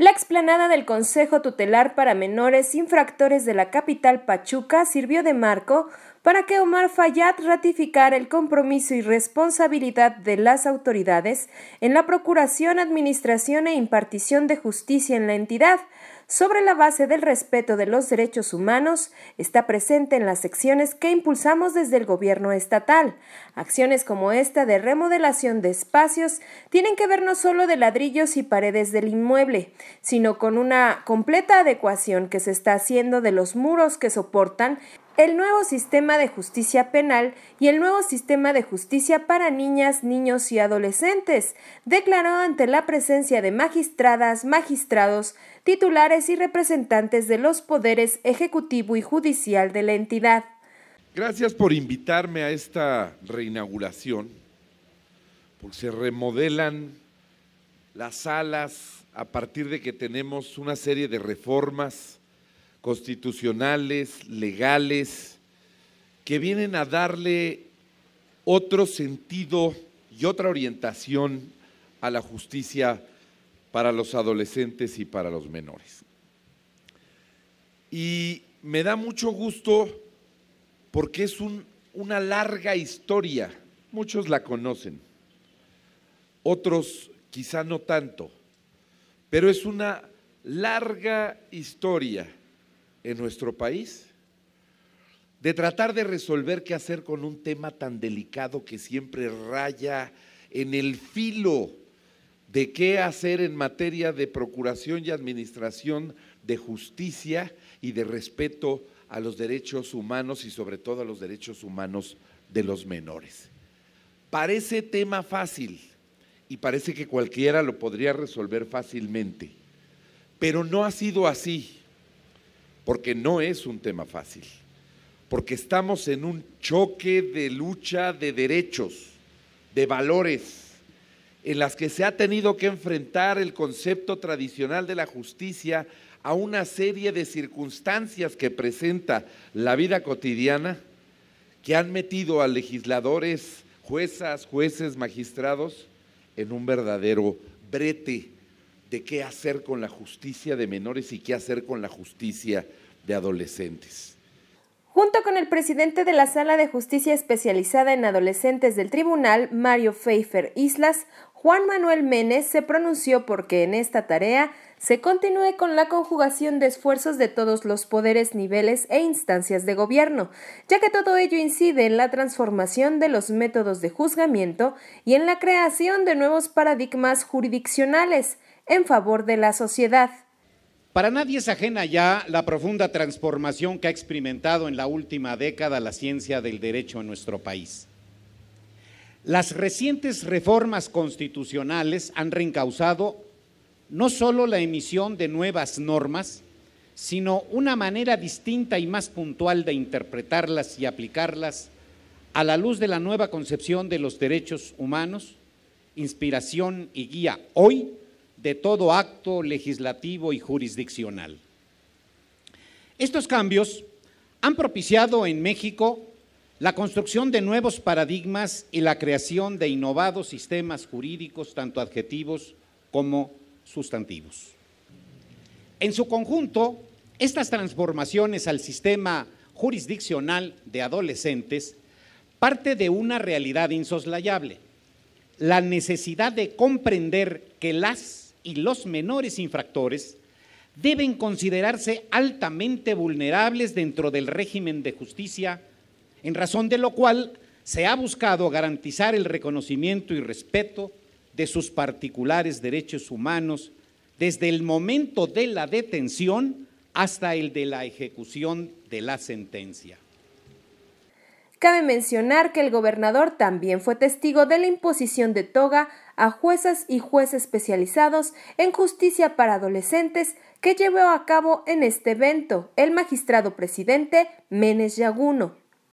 La explanada del Consejo Tutelar para Menores Infractores de la capital Pachuca sirvió de marco para que Omar Fayad ratificara el compromiso y responsabilidad de las autoridades en la procuración, administración e impartición de justicia en la entidad, sobre la base del respeto de los derechos humanos está presente en las secciones que impulsamos desde el gobierno estatal. Acciones como esta de remodelación de espacios tienen que ver no solo de ladrillos y paredes del inmueble, sino con una completa adecuación que se está haciendo de los muros que soportan el nuevo sistema de justicia penal y el nuevo sistema de justicia para niñas, niños y adolescentes, declaró ante la presencia de magistradas, magistrados, titulares y representantes de los poderes ejecutivo y judicial de la entidad. Gracias por invitarme a esta reinauguración, porque se remodelan las salas a partir de que tenemos una serie de reformas constitucionales, legales, que vienen a darle otro sentido y otra orientación a la justicia para los adolescentes y para los menores. Y me da mucho gusto porque es una larga historia, muchos la conocen, otros quizá no tanto, pero es una larga historia en nuestro país, de tratar de resolver qué hacer con un tema tan delicado que siempre raya en el filo de qué hacer en materia de procuración y administración de justicia y de respeto a los derechos humanos y sobre todo a los derechos humanos de los menores. Parece tema fácil y parece que cualquiera lo podría resolver fácilmente, pero no ha sido así porque no es un tema fácil, porque estamos en un choque de lucha de derechos, de valores, en las que se ha tenido que enfrentar el concepto tradicional de la justicia a una serie de circunstancias que presenta la vida cotidiana, que han metido a legisladores, juezas, jueces, magistrados en un verdadero brete de qué hacer con la justicia de menores y qué hacer con la justicia de adolescentes. Junto con el presidente de la Sala de Justicia Especializada en Adolescentes del Tribunal, Mario Pfeiffer Islas, Juan Manuel Menes se pronunció porque en esta tarea se continúe con la conjugación de esfuerzos de todos los poderes, niveles e instancias de gobierno, ya que todo ello incide en la transformación de los métodos de juzgamiento y en la creación de nuevos paradigmas jurisdiccionales en favor de la sociedad. Para nadie es ajena ya la profunda transformación que ha experimentado en la última década la ciencia del derecho en nuestro país. Las recientes reformas constitucionales han reencauzado no solo la emisión de nuevas normas, sino una manera distinta y más puntual de interpretarlas y aplicarlas a la luz de la nueva concepción de los derechos humanos, inspiración y guía hoy de todo acto legislativo y jurisdiccional. Estos cambios han propiciado en México la construcción de nuevos paradigmas y la creación de innovados sistemas jurídicos, tanto adjetivos como sustantivos. En su conjunto, estas transformaciones al sistema jurisdiccional de adolescentes parte de una realidad insoslayable, la necesidad de comprender que las y los menores infractores deben considerarse altamente vulnerables dentro del régimen de justicia, en razón de lo cual se ha buscado garantizar el reconocimiento y respeto de sus particulares derechos humanos desde el momento de la detención hasta el de la ejecución de la sentencia. Cabe mencionar que el gobernador también fue testigo de la imposición de toga a juezas y jueces especializados en justicia para adolescentes que llevó a cabo en este evento el magistrado presidente Menes Yaguno.